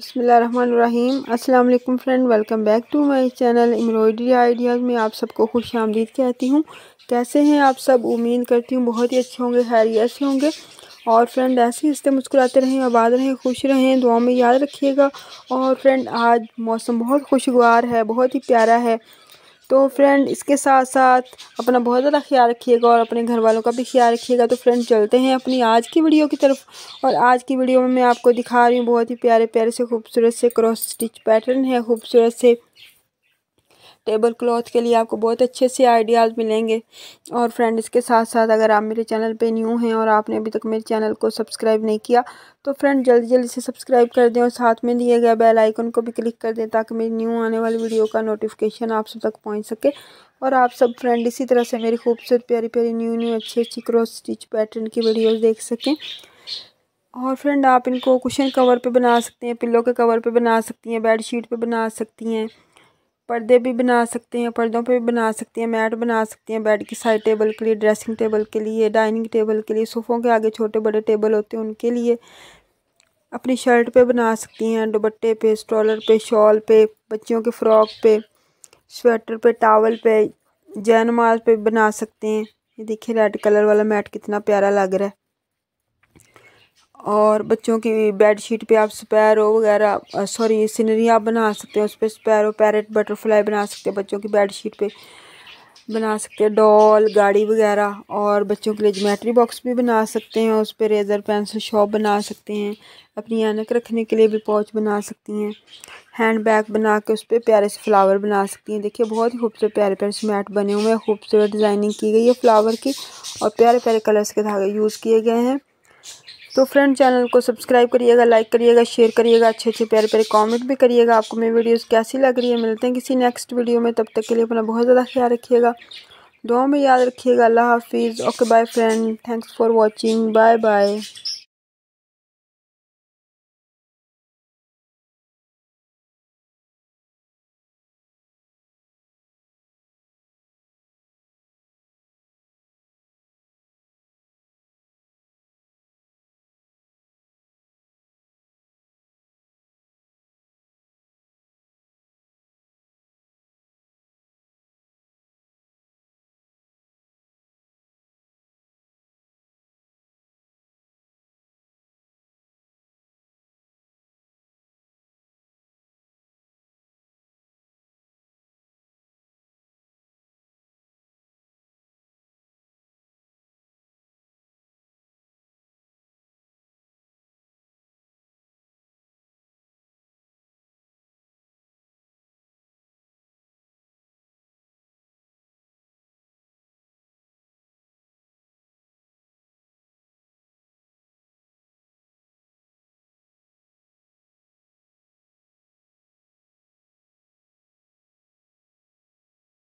बसमीम अल्लाम friend welcome back to my channel embroidery ideas में आप सबको खुश आमदीद कहती हूँ कैसे हैं आप सब उम्मीद करती हूँ बहुत ही अच्छे होंगे खैरियत से होंगे और फ्रेंड ऐसे ही हंसते मुस्कुराते रहें आबाद रहें खुश रहें दुआ में याद रखिएगा और फ्रेंड आज मौसम बहुत खुशगवार है बहुत ही प्यारा है तो फ्रेंड इसके साथ साथ अपना बहुत ज़्यादा ख्याल रखिएगा और अपने घर वालों का भी ख्याल रखिएगा तो फ्रेंड चलते हैं अपनी आज की वीडियो की तरफ और आज की वीडियो में मैं आपको दिखा रही हूँ बहुत ही प्यारे प्यारे से खूबसूरत से क्रॉस स्टिच पैटर्न है खूबसूरत से टेबल क्लॉथ के लिए आपको बहुत अच्छे से आइडियाज़ मिलेंगे और फ्रेंड इसके साथ साथ अगर आप मेरे चैनल पे न्यू हैं और आपने अभी तक मेरे चैनल को सब्सक्राइब नहीं किया तो फ्रेंड जल्दी जल्दी से सब्सक्राइब कर दें और साथ में दिए गए बेल आइकन को भी क्लिक कर दें ताकि मेरी न्यू आने वाली वीडियो का नोटिफिकेशन आप सब तक पहुँच सके और आप सब फ्रेंड इसी तरह से मेरी खूबसूरत प्यारी प्यारी न्यू न्यू अच्छी अच्छी क्रॉस स्टिच पैटर्न की वीडियोज़ देख सकें और फ्रेंड आप इनको कुशन कवर पे बना सकते हैं पिल्लों के कवर पे बना सकती हैं बेड शीट पे बना सकती हैं पर्दे भी बना सकते हैं पर्दों पे भी बना सकते हैं मैट बना सकते हैं बेड की साइड टेबल के लिए ड्रेसिंग टेबल के लिए डाइनिंग टेबल के लिए सोफ़ों के आगे छोटे बड़े टेबल होते हैं उनके लिए अपनी शर्ट पे बना सकती हैं दुपट्टे पे स्ट्रॉलर पे शॉल पे बच्चियों के फ्रॉक पे स्वेटर पे टावल पे जैन पे बना सकते हैं ये देखिए रेड कलर वाला मैट कितना प्यारा लग रहा है और बच्चों की बेडशीट पे आप स्पैरो वगैरह सॉरी सीनरी आप बना सकते हैं उस पर स्पैरो पैरट बटरफ्लाई बना सकते हैं बच्चों की बेडशीट पे बना सकते हैं डॉल गाड़ी वगैरह और बच्चों के लिए जोमेट्री बॉक्स भी बना सकते हैं उस पर रेज़र पेंसिल शॉप बना सकते हैं अपनी एनक रखने के लिए भी पॉच बना सकती हैं हैंड बैग बना के उस पर प्यारे से फ्लावर बना सकती हैं देखिए बहुत ही खूबसूरत प्यारे प्यारे से मैट बने हुए हैं खूबसूरत डिज़ाइनिंग की गई है फ्लावर की और प्यारे प्यारे कलर्स के धागे यूज़ किए गए हैं तो फ्रेंड चैनल को सब्सक्राइब करिएगा लाइक करिएगा शेयर करिएगा अच्छे अच्छे प्यारे प्यारे कमेंट भी करिएगा आपको मेरी वीडियोस कैसी लग रही है मिलते हैं किसी नेक्स्ट वीडियो में तब तक के लिए अपना बहुत ज़्यादा ख्याल रखिएगा दुआ में याद रखिएगा अल्लाह हाफिज़ okay bye friend thanks for watching bye bye